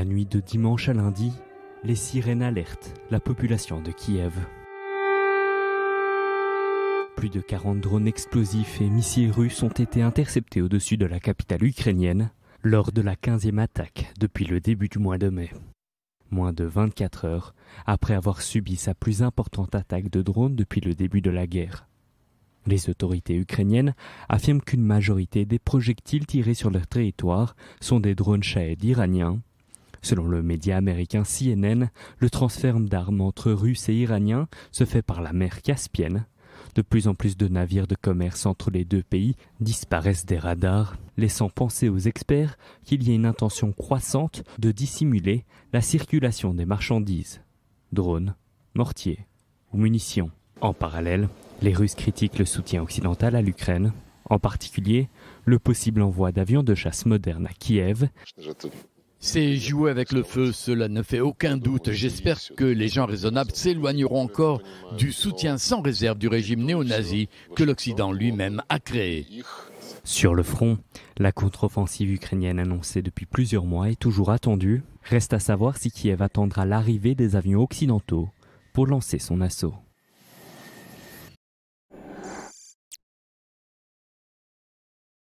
la nuit de dimanche à lundi, les sirènes alertent la population de Kiev. Plus de 40 drones explosifs et missiles russes ont été interceptés au-dessus de la capitale ukrainienne lors de la 15e attaque depuis le début du mois de mai. Moins de 24 heures après avoir subi sa plus importante attaque de drones depuis le début de la guerre. Les autorités ukrainiennes affirment qu'une majorité des projectiles tirés sur leur territoire sont des drones Shahed iraniens Selon le média américain CNN, le transfert d'armes entre Russes et Iraniens se fait par la mer Caspienne. De plus en plus de navires de commerce entre les deux pays disparaissent des radars, laissant penser aux experts qu'il y a une intention croissante de dissimuler la circulation des marchandises, drones, mortiers ou munitions. En parallèle, les Russes critiquent le soutien occidental à l'Ukraine, en particulier le possible envoi d'avions de chasse modernes à Kiev c'est jouer avec le feu, cela ne fait aucun doute. J'espère que les gens raisonnables s'éloigneront encore du soutien sans réserve du régime néo-nazi que l'Occident lui-même a créé. Sur le front, la contre-offensive ukrainienne annoncée depuis plusieurs mois est toujours attendue. Reste à savoir si Kiev attendra l'arrivée des avions occidentaux pour lancer son assaut.